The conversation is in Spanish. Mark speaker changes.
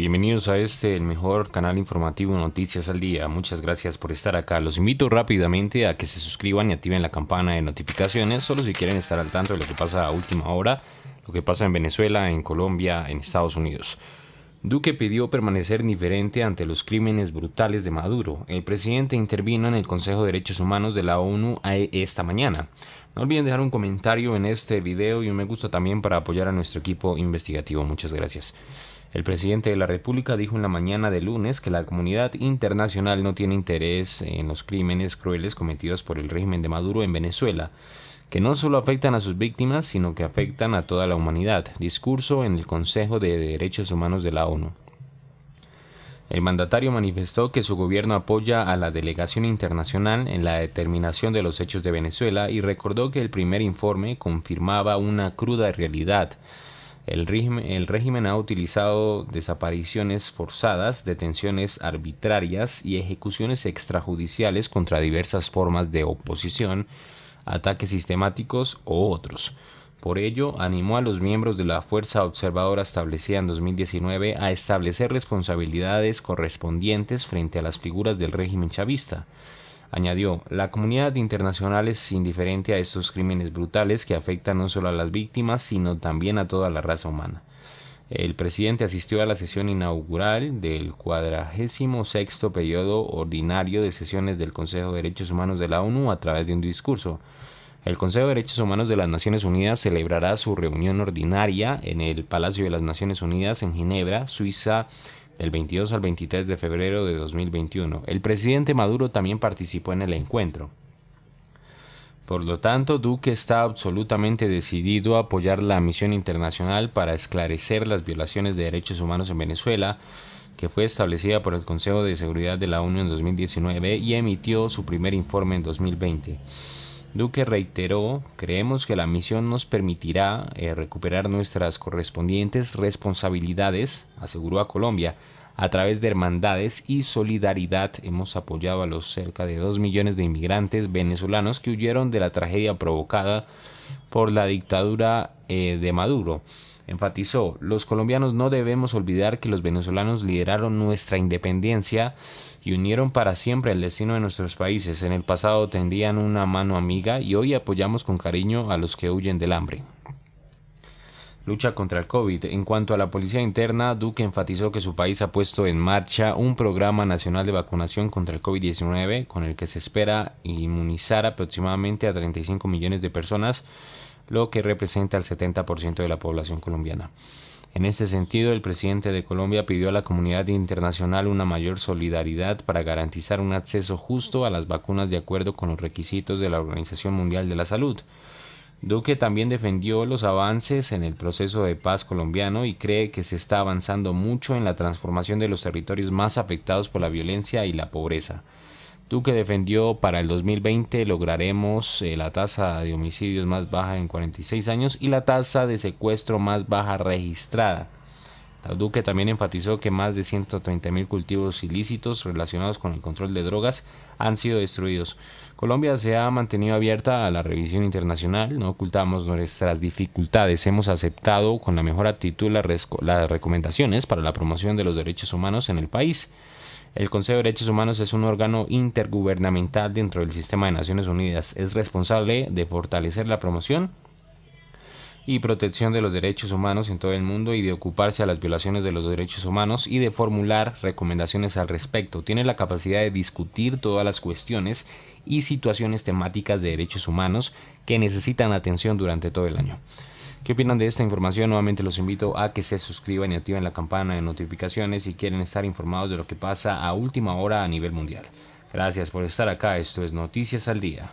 Speaker 1: bienvenidos a este, el mejor canal informativo Noticias al Día. Muchas gracias por estar acá. Los invito rápidamente a que se suscriban y activen la campana de notificaciones, solo si quieren estar al tanto de lo que pasa a última hora, lo que pasa en Venezuela, en Colombia, en Estados Unidos. Duque pidió permanecer indiferente ante los crímenes brutales de Maduro. El presidente intervino en el Consejo de Derechos Humanos de la ONU eh, esta mañana. No olviden dejar un comentario en este video y un me gusta también para apoyar a nuestro equipo investigativo. Muchas gracias. El presidente de la República dijo en la mañana de lunes que la comunidad internacional no tiene interés en los crímenes crueles cometidos por el régimen de Maduro en Venezuela que no solo afectan a sus víctimas, sino que afectan a toda la humanidad. Discurso en el Consejo de Derechos Humanos de la ONU. El mandatario manifestó que su gobierno apoya a la delegación internacional en la determinación de los hechos de Venezuela y recordó que el primer informe confirmaba una cruda realidad. El régimen, ha utilizado desapariciones forzadas, detenciones arbitrarias y ejecuciones extrajudiciales contra diversas formas de oposición, ataques sistemáticos o otros. Por ello, animó a los miembros de la Fuerza Observadora establecida en 2019 a establecer responsabilidades correspondientes frente a las figuras del régimen chavista. Añadió, la comunidad internacional es indiferente a estos crímenes brutales que afectan no solo a las víctimas, sino también a toda la raza humana. El presidente asistió a la sesión inaugural del sexto periodo ordinario de sesiones del Consejo de Derechos Humanos de la ONU a través de un discurso. El Consejo de Derechos Humanos de las Naciones Unidas celebrará su reunión ordinaria en el Palacio de las Naciones Unidas en Ginebra, Suiza, del 22 al 23 de febrero de 2021. El presidente Maduro también participó en el encuentro. Por lo tanto, Duque está absolutamente decidido a apoyar la misión internacional para esclarecer las violaciones de derechos humanos en Venezuela, que fue establecida por el Consejo de Seguridad de la Unión en 2019 y emitió su primer informe en 2020. Duque reiteró, creemos que la misión nos permitirá eh, recuperar nuestras correspondientes responsabilidades, aseguró a Colombia, a través de hermandades y solidaridad hemos apoyado a los cerca de 2 millones de inmigrantes venezolanos que huyeron de la tragedia provocada por la dictadura eh, de Maduro. Enfatizó, los colombianos no debemos olvidar que los venezolanos lideraron nuestra independencia y unieron para siempre el destino de nuestros países. En el pasado tendían una mano amiga y hoy apoyamos con cariño a los que huyen del hambre lucha contra el COVID. En cuanto a la policía interna, Duque enfatizó que su país ha puesto en marcha un programa nacional de vacunación contra el COVID-19 con el que se espera inmunizar aproximadamente a 35 millones de personas, lo que representa el 70% de la población colombiana. En este sentido, el presidente de Colombia pidió a la comunidad internacional una mayor solidaridad para garantizar un acceso justo a las vacunas de acuerdo con los requisitos de la Organización Mundial de la Salud. Duque también defendió los avances en el proceso de paz colombiano y cree que se está avanzando mucho en la transformación de los territorios más afectados por la violencia y la pobreza. Duque defendió para el 2020 lograremos eh, la tasa de homicidios más baja en 46 años y la tasa de secuestro más baja registrada. La Duque también enfatizó que más de 130.000 cultivos ilícitos relacionados con el control de drogas han sido destruidos. Colombia se ha mantenido abierta a la revisión internacional, no ocultamos nuestras dificultades, hemos aceptado con la mejor actitud las recomendaciones para la promoción de los derechos humanos en el país. El Consejo de Derechos Humanos es un órgano intergubernamental dentro del sistema de Naciones Unidas. Es responsable de fortalecer la promoción y protección de los derechos humanos en todo el mundo y de ocuparse a las violaciones de los derechos humanos y de formular recomendaciones al respecto. Tiene la capacidad de discutir todas las cuestiones y situaciones temáticas de derechos humanos que necesitan atención durante todo el año. ¿Qué opinan de esta información? Nuevamente los invito a que se suscriban y activen la campana de notificaciones si quieren estar informados de lo que pasa a última hora a nivel mundial. Gracias por estar acá, esto es Noticias al Día.